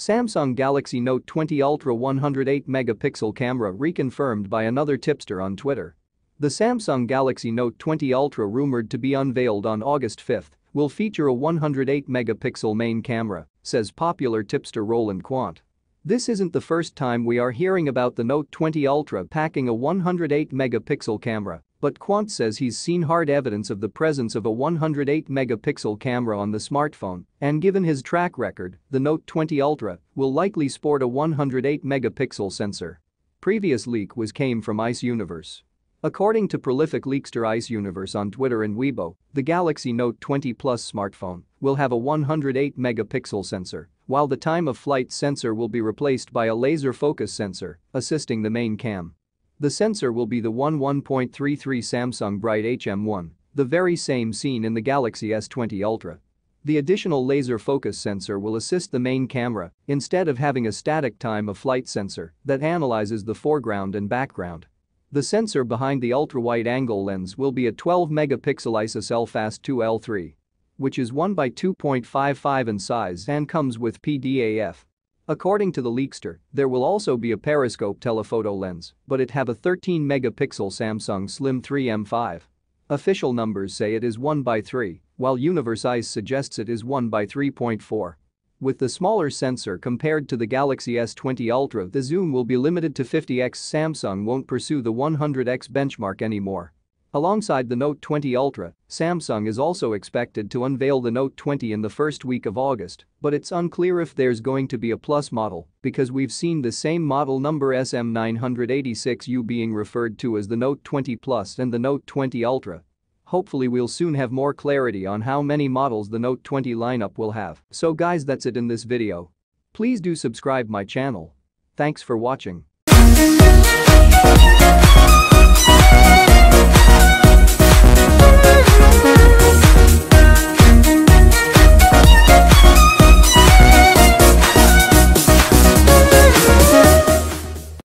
Samsung Galaxy Note 20 Ultra 108-megapixel camera reconfirmed by another tipster on Twitter. The Samsung Galaxy Note 20 Ultra rumored to be unveiled on August 5 will feature a 108-megapixel main camera, says popular tipster Roland Quant. This isn't the first time we are hearing about the Note 20 Ultra packing a 108-megapixel camera, but Quant says he's seen hard evidence of the presence of a 108-megapixel camera on the smartphone, and given his track record, the Note 20 Ultra will likely sport a 108-megapixel sensor. Previous leak was came from Ice Universe. According to prolific leakster Ice Universe on Twitter and Weibo, the Galaxy Note 20 Plus smartphone will have a 108-megapixel sensor while the time-of-flight sensor will be replaced by a laser focus sensor, assisting the main cam. The sensor will be the 1/1.33 Samsung Bright HM1, the very same seen in the Galaxy S20 Ultra. The additional laser focus sensor will assist the main camera instead of having a static time-of-flight sensor that analyzes the foreground and background. The sensor behind the ultra-wide angle lens will be a 12-megapixel ISOS fast 2 L3 which is 1 by 2.55 in size and comes with PDAF. According to the leakster, there will also be a periscope telephoto lens, but it have a 13-megapixel Samsung Slim 3 M5. Official numbers say it is 1 by 3, while Universe Eyes suggests it is 1 by 3.4. With the smaller sensor compared to the Galaxy S20 Ultra, the zoom will be limited to 50x. Samsung won't pursue the 100x benchmark anymore. Alongside the Note 20 Ultra, Samsung is also expected to unveil the Note 20 in the first week of August, but it's unclear if there's going to be a plus model because we've seen the same model number SM986U being referred to as the Note 20 Plus and the Note 20 Ultra. Hopefully we'll soon have more clarity on how many models the Note 20 lineup will have. So guys that's it in this video. Please do subscribe my channel. Thanks for watching.